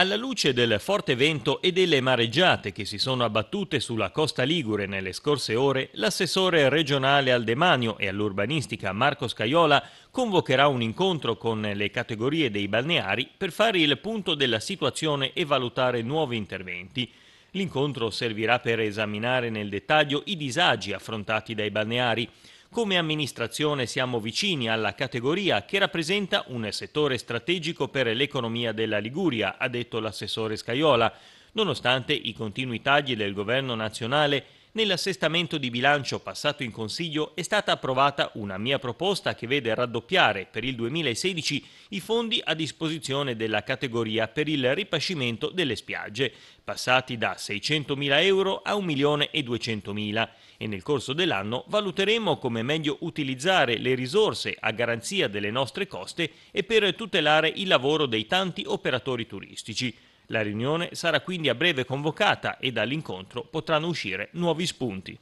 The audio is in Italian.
Alla luce del forte vento e delle mareggiate che si sono abbattute sulla costa Ligure nelle scorse ore, l'assessore regionale al demanio e all'urbanistica Marco Scaiola convocherà un incontro con le categorie dei balneari per fare il punto della situazione e valutare nuovi interventi. L'incontro servirà per esaminare nel dettaglio i disagi affrontati dai balneari, come amministrazione siamo vicini alla categoria che rappresenta un settore strategico per l'economia della Liguria, ha detto l'assessore Scaiola, nonostante i continui tagli del governo nazionale Nell'assestamento di bilancio passato in Consiglio è stata approvata una mia proposta che vede raddoppiare per il 2016 i fondi a disposizione della categoria per il ripascimento delle spiagge, passati da 600.000 euro a 1.200.000 e nel corso dell'anno valuteremo come meglio utilizzare le risorse a garanzia delle nostre coste e per tutelare il lavoro dei tanti operatori turistici. La riunione sarà quindi a breve convocata e dall'incontro potranno uscire nuovi spunti.